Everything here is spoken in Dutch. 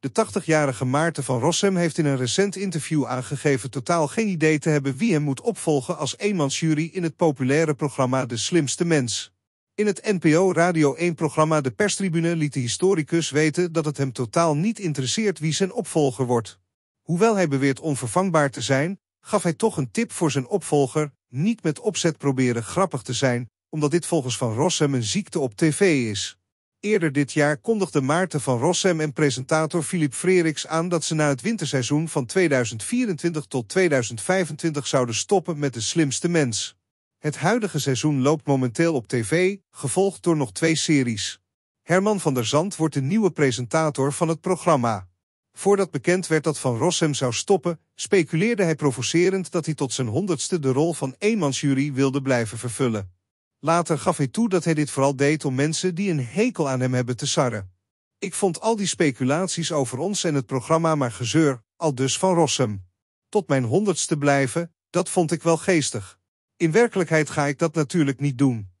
De 80-jarige Maarten van Rossem heeft in een recent interview aangegeven totaal geen idee te hebben wie hem moet opvolgen als eenmansjury in het populaire programma De Slimste Mens. In het NPO Radio 1-programma De Perstribune liet de historicus weten dat het hem totaal niet interesseert wie zijn opvolger wordt. Hoewel hij beweert onvervangbaar te zijn, gaf hij toch een tip voor zijn opvolger, niet met opzet proberen grappig te zijn, omdat dit volgens Van Rossem een ziekte op tv is. Eerder dit jaar kondigden Maarten van Rossem en presentator Filip Freeriks aan dat ze na het winterseizoen van 2024 tot 2025 zouden stoppen met de slimste mens. Het huidige seizoen loopt momenteel op tv, gevolgd door nog twee series. Herman van der Zand wordt de nieuwe presentator van het programma. Voordat bekend werd dat Van Rossem zou stoppen, speculeerde hij provocerend dat hij tot zijn honderdste de rol van eenmansjury wilde blijven vervullen. Later gaf hij toe dat hij dit vooral deed om mensen die een hekel aan hem hebben te sarren. Ik vond al die speculaties over ons en het programma maar gezeur, al dus van Rossum. Tot mijn honderdste blijven, dat vond ik wel geestig. In werkelijkheid ga ik dat natuurlijk niet doen.